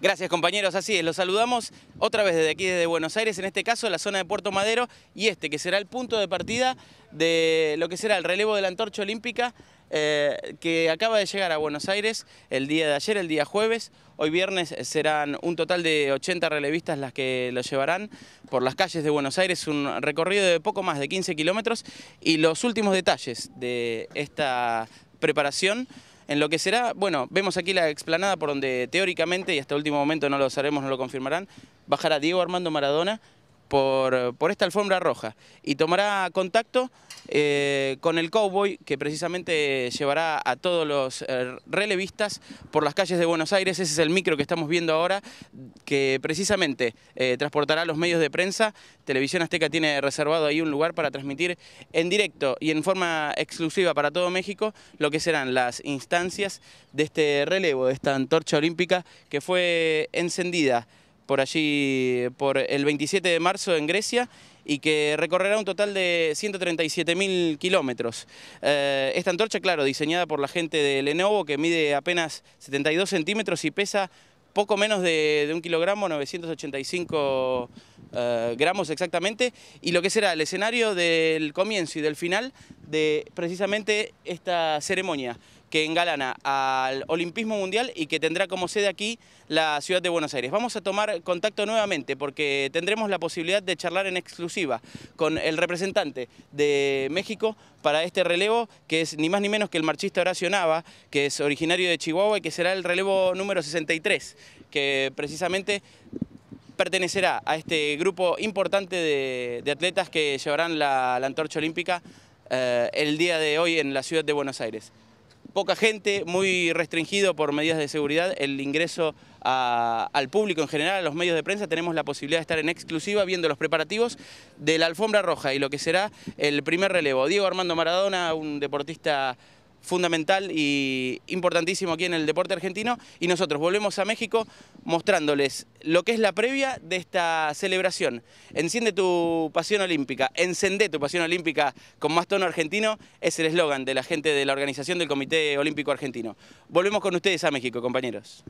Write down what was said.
Gracias compañeros, así es, los saludamos otra vez desde aquí, desde Buenos Aires, en este caso la zona de Puerto Madero y este que será el punto de partida de lo que será el relevo de la antorcha olímpica eh, que acaba de llegar a Buenos Aires el día de ayer, el día jueves. Hoy viernes serán un total de 80 relevistas las que lo llevarán por las calles de Buenos Aires, un recorrido de poco más de 15 kilómetros y los últimos detalles de esta preparación en lo que será, bueno, vemos aquí la explanada por donde teóricamente, y hasta el último momento no lo sabemos, no lo confirmarán, bajará Diego Armando Maradona por, por esta alfombra roja y tomará contacto eh, con el cowboy que precisamente llevará a todos los eh, relevistas por las calles de Buenos Aires. Ese es el micro que estamos viendo ahora, que precisamente eh, transportará a los medios de prensa. Televisión Azteca tiene reservado ahí un lugar para transmitir en directo y en forma exclusiva para todo México lo que serán las instancias de este relevo, de esta antorcha olímpica que fue encendida por allí, por el 27 de marzo en Grecia y que recorrerá un total de 137.000 kilómetros. Eh, esta antorcha, claro, diseñada por la gente de Lenovo, que mide apenas 72 centímetros y pesa poco menos de, un kilogramo, 985 eh, gramos exactamente, y lo que será el escenario del comienzo y del final de precisamente esta ceremonia que engalana al Olimpismo Mundial y que tendrá como sede aquí la ciudad de Buenos Aires. Vamos a tomar contacto nuevamente porque tendremos la posibilidad de charlar en exclusiva con el representante de México para este relevo, que es ni más ni menos que el marchista Horacio Nava, que es originario de Chihuahua y que será el relevo número 63, que precisamente pertenecerá a este grupo importante de, atletas que llevarán la, antorcha olímpica eh, el día de hoy en la ciudad de Buenos Aires poca gente, muy restringido por medidas de seguridad el ingreso al público en general, a los medios de prensa, tenemos la posibilidad de estar en exclusiva viendo los preparativos de la alfombra roja y lo que será el primer relevo. Diego Armando Maradona, un deportista fundamental y importantísimo aquí en el deporte argentino y nosotros volvemos a México mostrándoles lo que es la previa de esta celebración. Enciende tu pasión olímpica, encende tu pasión olímpica con más tono argentino es el eslogan de la gente de la organización del Comité Olímpico Argentino. Volvemos con ustedes a México, compañeros.